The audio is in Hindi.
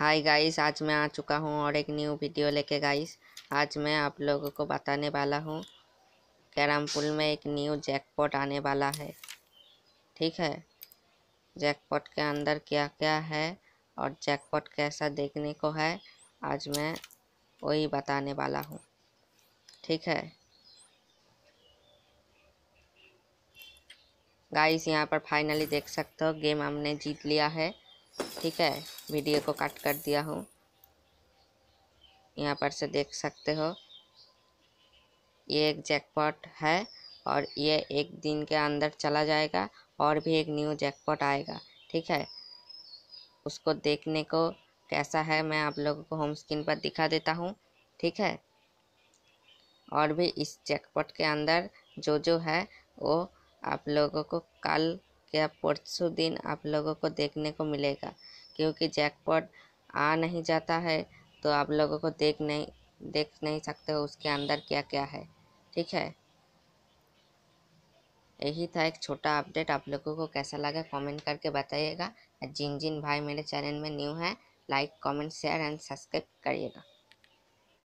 हाय गाइस आज मैं आ चुका हूँ और एक न्यू वीडियो लेके गाइस आज मैं आप लोगों को बताने वाला हूँ कैरम पुल में एक न्यू जैकपॉट आने वाला है ठीक है जैकपॉट के अंदर क्या क्या है और जैकपॉट कैसा देखने को है आज मैं वही बताने वाला हूँ ठीक है गाइस यहाँ पर फाइनली देख सकते हो गेम हमने जीत लिया है ठीक है वीडियो को काट कर दिया हूँ यहाँ पर से देख सकते हो ये एक जैकपॉट है और ये एक दिन के अंदर चला जाएगा और भी एक न्यू जैकपॉट आएगा ठीक है उसको देखने को कैसा है मैं आप लोगों को होम स्क्रीन पर दिखा देता हूँ ठीक है और भी इस जैकपॉट के अंदर जो जो है वो आप लोगों को कल क्या परसों दिन आप लोगों को देखने को मिलेगा क्योंकि जैकपॉट आ नहीं जाता है तो आप लोगों को देख नहीं देख नहीं सकते हो उसके अंदर क्या क्या है ठीक है यही था एक छोटा अपडेट आप लोगों को कैसा लगा कमेंट करके बताइएगा जिन जिन भाई मेरे चैनल में न्यू है like comment share and subscribe करिएगा